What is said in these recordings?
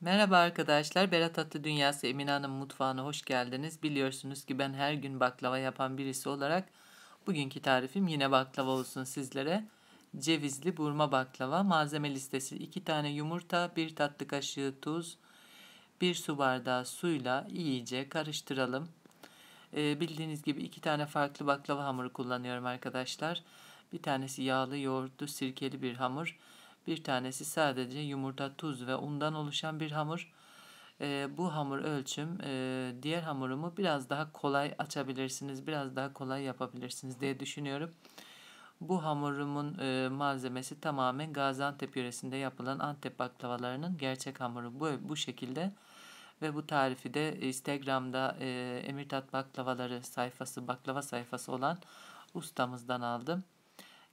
Merhaba arkadaşlar, Berat Atlı Dünyası Emine Hanım mutfağına hoş geldiniz. Biliyorsunuz ki ben her gün baklava yapan birisi olarak bugünkü tarifim yine baklava olsun sizlere. Cevizli burma baklava malzeme listesi 2 tane yumurta, 1 tatlı kaşığı tuz, 1 su bardağı suyla iyice karıştıralım. Ee, bildiğiniz gibi 2 tane farklı baklava hamuru kullanıyorum arkadaşlar. Bir tanesi yağlı, yoğurtlu, sirkeli bir hamur. Bir tanesi sadece yumurta, tuz ve undan oluşan bir hamur. E, bu hamur ölçüm e, diğer hamurumu biraz daha kolay açabilirsiniz, biraz daha kolay yapabilirsiniz diye düşünüyorum. Bu hamurumun e, malzemesi tamamen Gaziantep yöresinde yapılan Antep baklavalarının gerçek hamuru bu, bu şekilde. Ve bu tarifi de Instagram'da e, Emirtat Baklavaları sayfası, baklava sayfası olan ustamızdan aldım.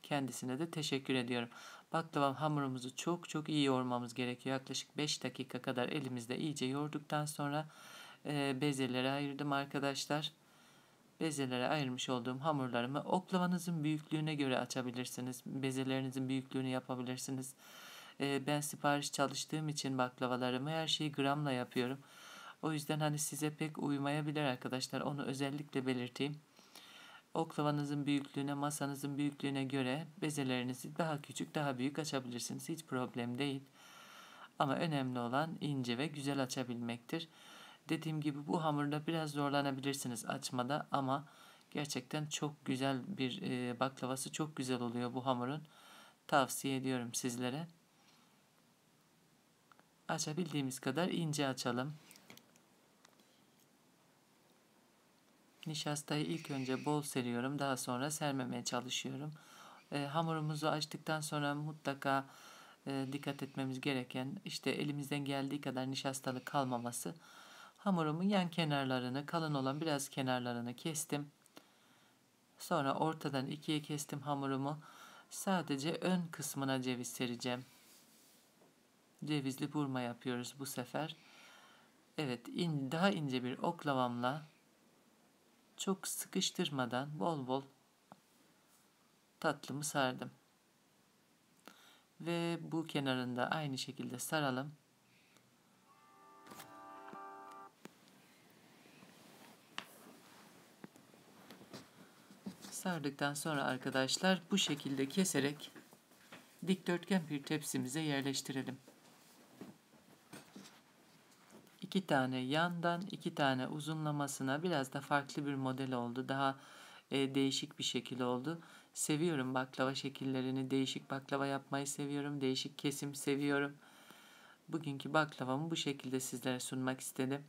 Kendisine de teşekkür ediyorum. Baklava hamurumuzu çok çok iyi yoğurmamız gerekiyor. Yaklaşık 5 dakika kadar elimizde iyice yoğurduktan sonra e, bezelere ayırdım arkadaşlar. Bezelere ayırmış olduğum hamurlarımı oklavanızın büyüklüğüne göre açabilirsiniz. Bezelerinizin büyüklüğünü yapabilirsiniz. E, ben sipariş çalıştığım için baklavalarımı her şeyi gramla yapıyorum. O yüzden hani size pek uymayabilir arkadaşlar. Onu özellikle belirteyim. Oklavanızın büyüklüğüne, masanızın büyüklüğüne göre bezelerinizi daha küçük, daha büyük açabilirsiniz. Hiç problem değil. Ama önemli olan ince ve güzel açabilmektir. Dediğim gibi bu hamurda biraz zorlanabilirsiniz açmada ama gerçekten çok güzel bir e, baklavası çok güzel oluyor bu hamurun. Tavsiye ediyorum sizlere. Açabildiğimiz kadar ince açalım. Nişastayı ilk önce bol seriyorum. Daha sonra sermemeye çalışıyorum. E, hamurumuzu açtıktan sonra mutlaka e, dikkat etmemiz gereken işte elimizden geldiği kadar nişastalı kalmaması. Hamurumun yan kenarlarını, kalın olan biraz kenarlarını kestim. Sonra ortadan ikiye kestim hamurumu. Sadece ön kısmına ceviz sereceğim. Cevizli burma yapıyoruz bu sefer. Evet, in, daha ince bir oklavamla çok sıkıştırmadan bol bol tatlımı sardım. Ve bu kenarında aynı şekilde saralım. sardıktan sonra arkadaşlar bu şekilde keserek dikdörtgen bir tepsimize yerleştirelim iki tane yandan iki tane uzunlamasına biraz da farklı bir model oldu. Daha e, değişik bir şekil oldu. Seviyorum baklava şekillerini. Değişik baklava yapmayı seviyorum. Değişik kesim seviyorum. Bugünkü baklavamı bu şekilde sizlere sunmak istedim.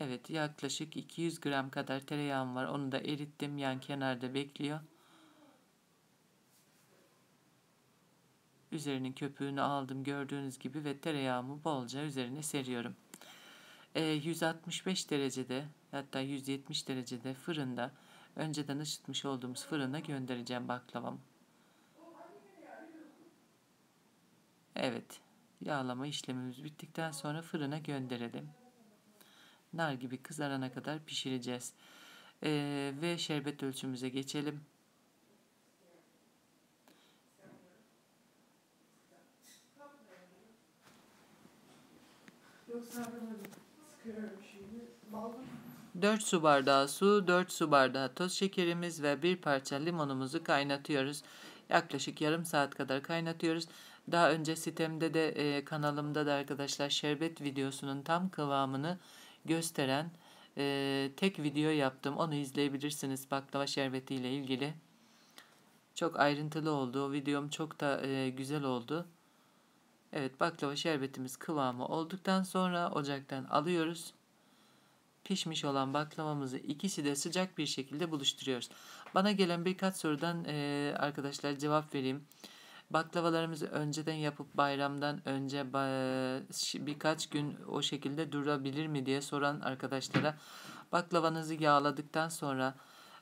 Evet yaklaşık 200 gram kadar tereyağım var. Onu da erittim. Yan kenarda bekliyor. Üzerinin köpüğünü aldım gördüğünüz gibi ve tereyağımı bolca üzerine seriyorum. E, ee, 165 derecede hatta 170 derecede fırında önceden ısıtmış olduğumuz fırına göndereceğim baklavamı. Evet, yağlama işlemimiz bittikten sonra fırına gönderelim. Nar gibi kızarana kadar pişireceğiz. Ee, ve şerbet ölçümüze geçelim. 4 su bardağı su, 4 su bardağı toz şekerimiz ve bir parça limonumuzu kaynatıyoruz. Yaklaşık yarım saat kadar kaynatıyoruz. Daha önce sitemde de e, kanalımda da arkadaşlar şerbet videosunun tam kıvamını gösteren e, tek video yaptım. Onu izleyebilirsiniz baklava şerbeti ile ilgili. Çok ayrıntılı oldu. O videom çok da e, güzel oldu. Evet baklava şerbetimiz kıvamı olduktan sonra ocaktan alıyoruz. Pişmiş olan baklavamızı ikisi de sıcak bir şekilde buluşturuyoruz. Bana gelen birkaç sorudan e, arkadaşlar cevap vereyim. Baklavalarımızı önceden yapıp bayramdan önce birkaç gün o şekilde durabilir mi diye soran arkadaşlara baklavanızı yağladıktan sonra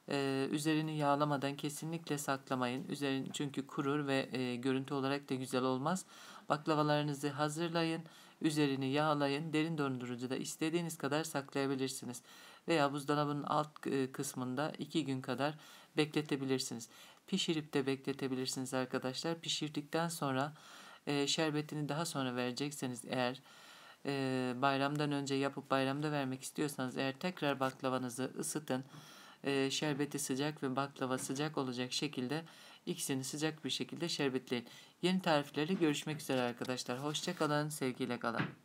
e, üzerini yağlamadan kesinlikle saklamayın. Üzerin çünkü kurur ve e, görüntü olarak da güzel olmaz. Baklavalarınızı hazırlayın. Üzerini yağlayın. Derin dondurucuda istediğiniz kadar saklayabilirsiniz. Veya buzdolabının alt e, kısmında 2 gün kadar bekletebilirsiniz. Pişirip de bekletebilirsiniz arkadaşlar. Pişirdikten sonra e, şerbetini daha sonra verecekseniz eğer e, bayramdan önce yapıp bayramda vermek istiyorsanız eğer tekrar baklavanızı ısıtın. şerbeti sıcak ve baklava sıcak olacak şekilde İkisini sıcak bir şekilde şerbetleyin. Yeni tariflerle görüşmek üzere arkadaşlar. Hoşçakalın, sevgiyle kalın.